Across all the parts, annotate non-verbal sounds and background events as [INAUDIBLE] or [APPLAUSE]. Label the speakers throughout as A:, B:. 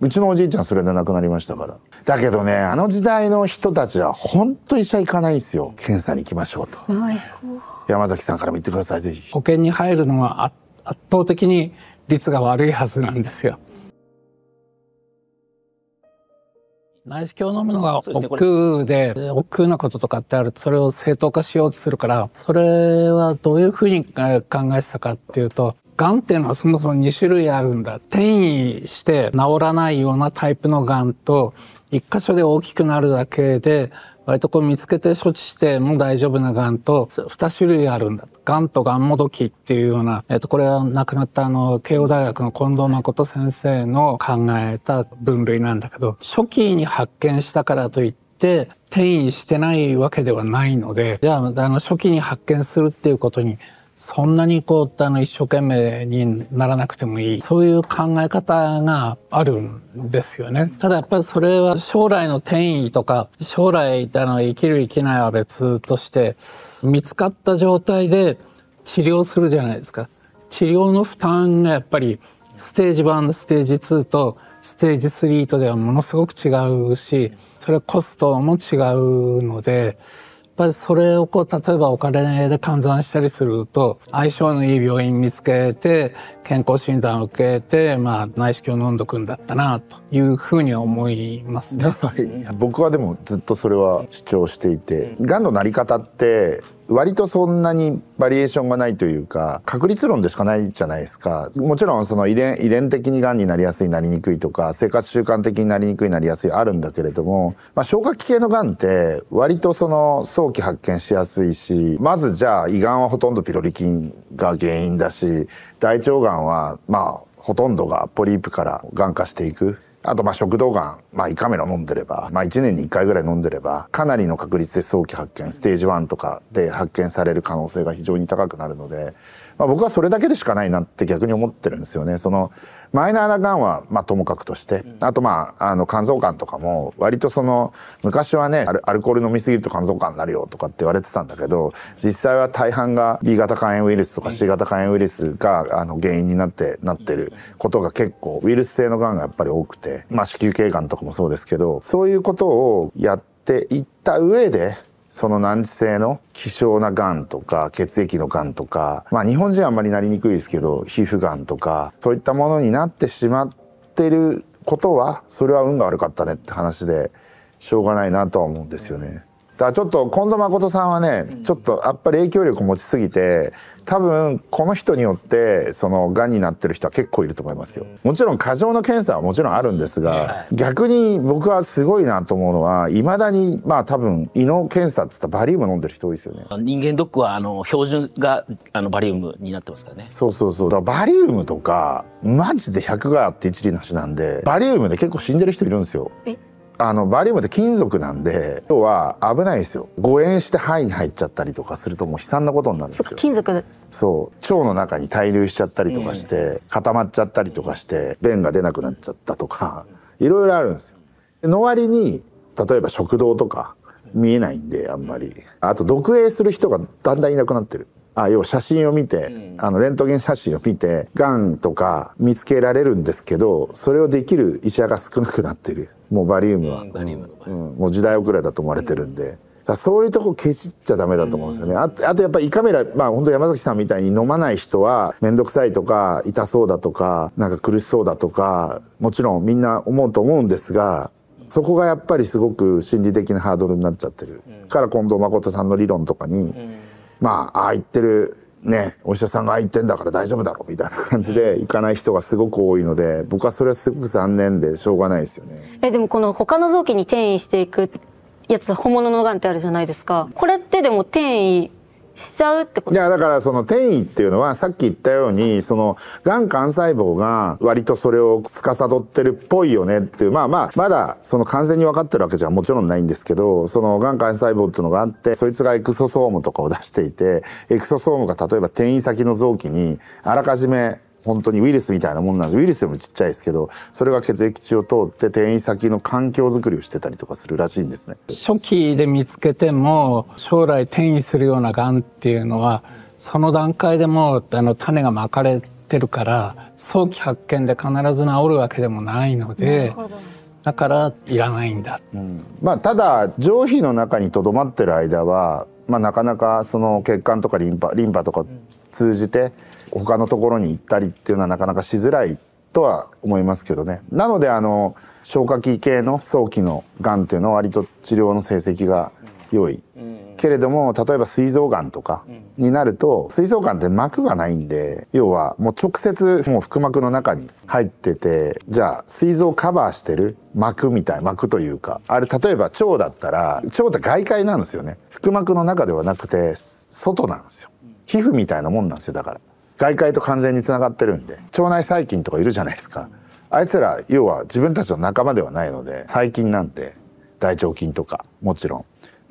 A: うちのおじいちゃんそれで亡くなりましたから。だけどね、あの時代の人たちは本当医
B: 者行かないんですよ。検査に行きましょうと。山崎さんからも言ってください、ぜひ。保険に入るのは圧倒的に率が悪いはずなんですよ。内視鏡を飲むのが億劫で、億劫なこととかってあると、それを正当化しようとするから、それはどういうふうに考えてたかっていうと、癌っていうのはそもそも2種類あるんだ。転移して治らないようなタイプの癌と、一箇所で大きくなるだけで割とこう見つけて処置しても大丈夫ながんと2種類あるんだがんとがんもどきっていうような、えっと、これは亡くなったあの慶応大学の近藤誠先生の考えた分類なんだけど初期に発見したからといって転移してないわけではないのでじゃああの初期に発見するっていうことにそんなにこうあの一生懸命にならなくてもいいそういう考え方があるんですよね。ただやっぱりそれは将来の転移とか将来あの生きる生きないは別として見つかった状態で治療するじゃないですか。治療の負担がやっぱりステージ1ステージ2とステージ3とではものすごく違うしそれコストも違うので。ぱりそれをこう例えばお金で換算したりすると相性のいい病院見つけて健康診断を受けて、まあ、内視鏡を飲んどくんだったなというふうに思います、ね、[LAUGHS] 僕はでも
A: ずっとそれは主張していてがんのなり方って割とそんなにバリエーションがないというか確率論でしかないじゃないですかもちろんその遺伝遺伝的にがんになりやすいなりにくいとか生活習慣的になりにくいなりやすいあるんだけれども、まあ、消化器系のがんって割とその早期発見しやすいしまずじゃあ胃がんはほとんどピロリ菌が原因だし大腸がんはまあほとんどがポリープからがん化していくあとまあ食道がん、まあ胃カメラ飲んでれば、まあ1年に1回ぐらい飲んでれば、かなりの確率で早期発見、ステージ1とかで発見される可能性が非常に高くなるので、まあ、僕はそれだけでしかないなって逆に思ってるんですよね。そのマイナーながんはまともかくとして、あとまああの肝臓がんとかも割とその昔はねアルコール飲みすぎると肝臓がんになるよとかって言われてたんだけど実際は大半が B 型肝炎ウイルスとか C 型肝炎ウイルスがあの原因になってなってることが結構ウイルス性のがんがやっぱり多くて、まあ、子宮頸がんとかもそうですけどそういうことをやっていった上でその難治性の希少ながんとか血液のがんとか、まあ、日本人はあんまりなりにくいですけど皮膚がんとかそういったものになってしまってることはそれは運が悪かったねって話でしょうがないなとは思うんですよね。だちょっと近藤誠さんはね、ちょっとやっぱり影響力持ちすぎて多分この人によってそのがんになってる人は結構いると思いますよもちろん過剰の検査はもちろんあるんですが、逆に僕はすごいなと思うのはいまだにまあ多分胃の検査っつったらバリウム飲んでる人多いですよね
B: 人間ドックはあの標準があのバリウムになってます
A: からねそうそうそうだバリウムとかマジで100があって一理なしなんでバリウムで結構死んでる人いるんですよえあのバリウムって金属なんで要は危ないですよ誤嚥して肺に入っちゃったりとかするともう悲惨なことになるんですよ金属そう腸の中に滞留しちゃったりとかして、固まっちゃったりとかして便が出なくなっちゃったとかいろいろあるんですよの割に例えば食道とか見えないんであんまりあと毒影する人がだんだんいなくなってるあ要は写真を見て、あのレントゲン写真を見てがんとか見つけられるんですけどそれをできる医者が少なくなってるもうバリウムは、うん、もう時代遅れだと思われてるんで。そういうとこ消しちゃダメだと思うんですよね。あと、あとやっぱ胃カメラ、まあ本当山崎さんみたいに飲まない人は面倒くさいとか痛そうだとかなんか苦しそうだとかもちろんみんな思うと思うんですが、そこがやっぱりすごく心理的なハードルになっちゃってる。から近藤誠さんの理論とかに、まあ、ああ言ってるね、お医者さんが言ってんだから大丈夫だろみたいな感じで行かない人がすごく多いので僕はそれはすごく残念でしょうがないですよね
B: えでもこの他の臓器に転移していくやつ本物のがんってあるじゃないですかこれってでも転移しちゃうって
A: こといやだからその転移っていうのはさっき言ったようにそのがん幹細胞が割とそれを司ってるっぽいよねっていうまあまあまだその完全に分かってるわけじゃもちろんないんですけどそのがん幹細胞っていうのがあってそいつがエクソソームとかを出していてエクソソームが例えば転移先の臓器にあらかじめ本当にウイルスみたいなもんなんですウイルスでもちっちゃいですけどそれが血液中を通って転移先の環境づくりをしてたりとかするらしいんですね
B: 初期で見つけても将来転移するようながんっていうのはその段階でもあの種がまかれてるから早期発見で必ず治るわけでもないので。だから
A: いらないんだ、うん、まあ、ただ上皮の中にとどまってる間は、まあ、なかなかその血管とかリンパリンパとか通じて、うん他のところに行ったりっていうのはなかなかしづらいとは思いますけどねなのであの消化器系の早期のがんっていうのは割と治療の成績が良い、けれども例えば膵臓がんとかになると膵臓がんって膜がないんで要はもう直接もう腹膜の中に入っててじゃあ膵臓カバーしてる膜みたい膜というかあれ例えば腸だったら腸って外界なんですよね腹膜の中ではなくて外なんですよ皮膚みたいなもんなんですよだから外界と完全につながってるんで腸内細菌とかいるじゃないですかあいつら要は自分たちの仲間ではないので細菌なんて大腸菌とかもちろ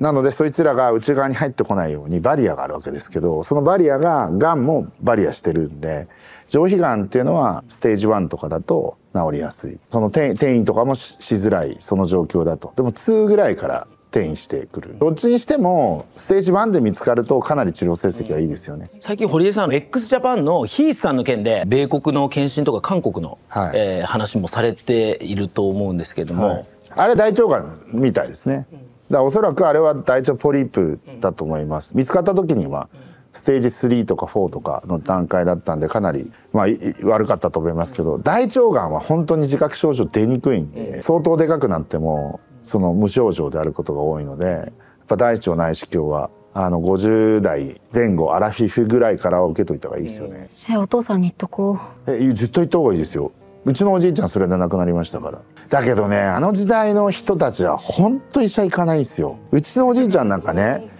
A: んなのでそいつらが内側に入ってこないようにバリアがあるわけですけどそのバリアががんもバリアしてるんで上皮がんっていうのはステージ1とかだと治りやすいその転移とかもしづらいその状況だとでも2ぐらいから転移してくるどっちにしてもステージ1で見つかるとかなり治療成績はいいですよね、最近堀江さん x ジャパンのヒースさんの件で米国の検診とか韓国の、はい、えー、話もされていると思うんですけども、はい、あれ大腸がんみたいですねだおそらくあれは大腸ポリープだと思います見つかった時にはステージ3とか4とかの段階だったんでかなり、まあ、悪かったと思いますけど大腸がんは本当に自覚症状出にくいんで相当でかくなってもその無症状であることが多いのでやっぱ大腸内視鏡はあの50代前後アラフィフぐらいからは受けといた方がいいですよね、
B: えお父さんに言っとこ
A: うえ絶対言った方がいいですようちのおじいちゃんそれで亡くなりましたからだけどねあの時代の人たちは本当医者行かないですようちのおじいちゃんなんかね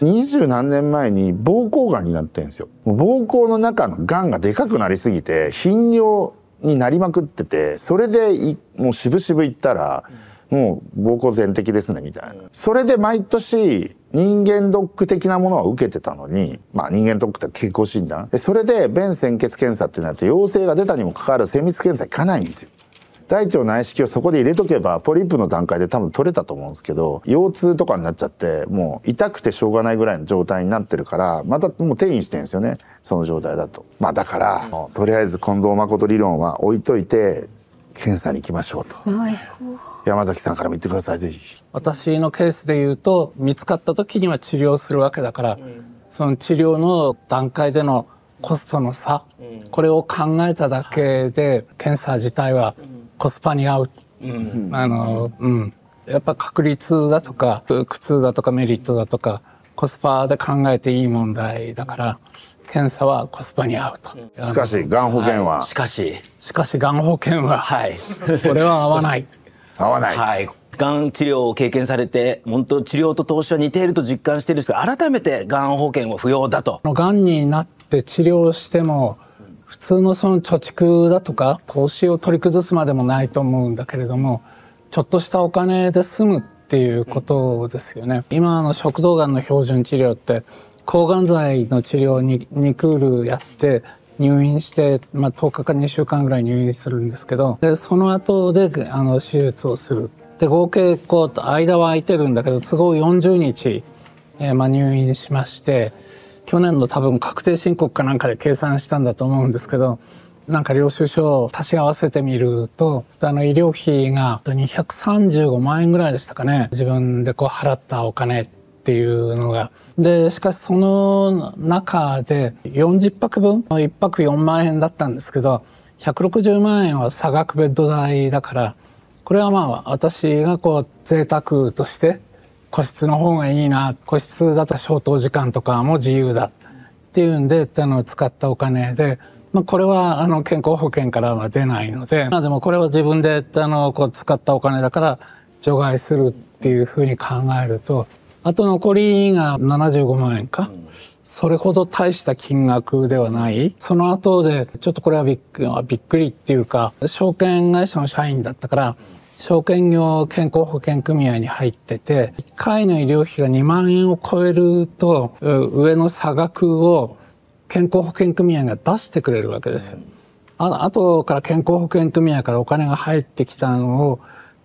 A: 二十何年前に膀胱がんになってんですよ膀胱の中のがんがでかくなりすぎて頻尿になりまくっててそれでもう渋々行ったら、うんもう膀胱全摘ですねみたいな。それで毎年人間ドック的なものは受けてたのに、まあ人間ドックって健康診断。それで便潜血検査ってなって陽性が出たにもかかわらず精密検査行かないんですよ。大腸内視鏡そこで入れとけばポリープの段階で多分取れたと思うんですけど腰痛とかになっちゃってもう痛くてしょうがないぐらいの状態になってるからまたもう転移してんですよねその状態だとまあだからとりあえず近藤誠理論は置いといて検査に行きましょうと、はい、山崎さんからも言ってくださいぜひ
B: 私のケースで言うと見つかった時には治療するわけだから、うん、その治療の段階でのコストの差、うん、これを考えただけで検査自体はコスパに合う、うん、あの、うん、やっぱ確率だとか苦痛だとかメリットだとかコスパで考えていい問題だから検査はコスパに合うと。
A: しかし、がん保険は、しかし、
B: しかし、がん保険は、はい。こ [LAUGHS] れは合わな
A: い。合わない。はい。がん治療を経験されて、本当治療と投資は似ていると実
B: 感しているんですが、改めてがん保険は不要だと。がんになって治療しても、普通のその貯蓄だとか投資を取り崩すまでもないと思うんだけれどもちょっとしたお金で済むっていうことですよね。今の食道がんの標準治療って抗がん剤の治療に2クールやって入院して、まあ、10日か2週間ぐらい入院するんですけどでその後であの手術をするで合計こう間は空いてるんだけど都合40日、えー、まあ、入院しまして去年の多分確定申告かなんかで計算したんだと思うんですけどなんか領収書を足し合わせてみると、あの医療費が235万円ぐらいでしたかね。自分でこう払ったお金っていうのが。で、しかしその中で40泊分、1泊4万円だったんですけど、160万円は差額ベッド代だから、これはまあ私がこう贅沢として個室の方がいいな、個室だと消灯時間とかも自由だっていうんで、あの使ったお金で、まあ、これはあの健康保険からは出ないので、まあ、でもこれは自分であのこう使ったお金だから除外するっていうふうに考えるとあと残りが75万円か。それほど大した金額ではない。その後で、ちょっとこれはびっびっくりっていうか、証券会社の社員だったから、証券業健康保険組合に入ってて、1回の医療費が2万円を超えると、上の差額を健康保険組合が出してくれるわけですあ後から健康保険組合からお金が入ってきたのを、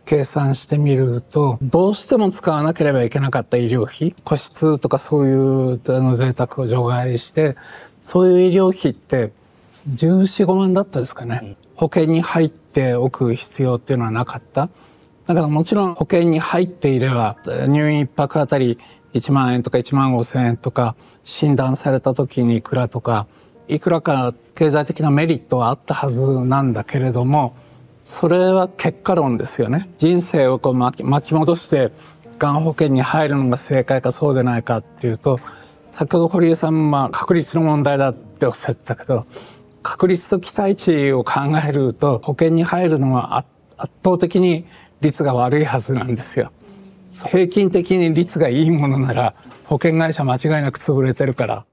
B: 計算してみると、どうしても使わなければいけなかった医療費、個室とかそういうあの贅沢を除外して、そういう医療費って14、5万だったですかね。保険に入っておく必要っていうのはなかった。だからもちろん保険に入っていれば、入院1泊あたり1万円とか1万5千円とか、診断された時にいくらとか、いくらか経済的なメリットはあったはずなんだけれども、それは結果論ですよね人生をこう巻き巻き戻してがん保険に入るのが正解かそうでないかっていうと先ほど堀江さんは確率の問題だっておっしゃってたけど確率と期待値を考えると保険に入るのは圧倒的に率が悪いはずなんですよ。平均的に率がいいものなら保険会社間違いなく潰れてるから